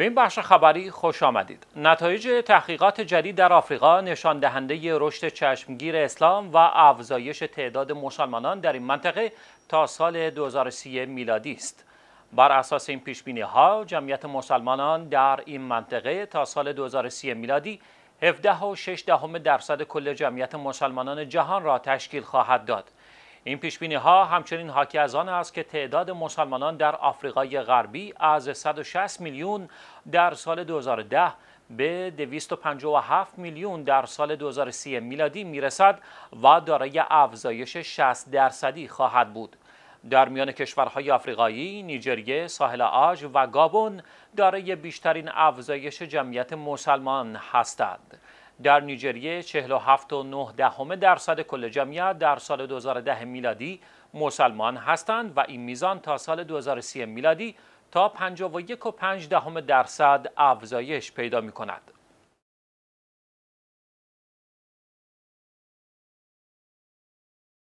به این بخش خبری خوش آمدید. نتایج تحقیقات جدید در آفریقا نشان دهنده رشد چشمگیر اسلام و افزایش تعداد مسلمانان در این منطقه تا سال 2030 میلادی است. بر اساس این پیش بینی ها جمعیت مسلمانان در این منطقه تا سال 2030 میلادی 17.6 درصد کل جمعیت مسلمانان جهان را تشکیل خواهد داد. این پیش بینی ها همچنین حاکی از آن است که تعداد مسلمانان در آفریقای غربی از 160 میلیون در سال 2010 به 257 میلیون در سال 2030 میلادی میرسد و دارای افزایش 60 درصدی خواهد بود. در میان کشورهای آفریقایی، نیجریه، ساحل آژ و گابون دارای بیشترین افزایش جمعیت مسلمان هستند. در نیجریه 47.9 دهم درصد کل جمعیت در سال 2010 میلادی مسلمان هستند و این میزان تا سال 2030 میلادی تا 51.5 دهم درصد افزایش پیدا می کند.